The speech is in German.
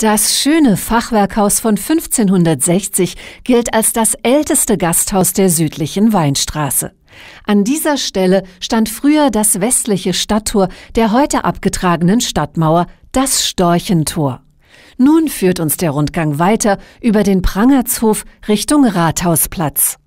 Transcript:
Das schöne Fachwerkhaus von 1560 gilt als das älteste Gasthaus der südlichen Weinstraße. An dieser Stelle stand früher das westliche Stadttor der heute abgetragenen Stadtmauer, das Storchentor. Nun führt uns der Rundgang weiter über den Prangertshof Richtung Rathausplatz.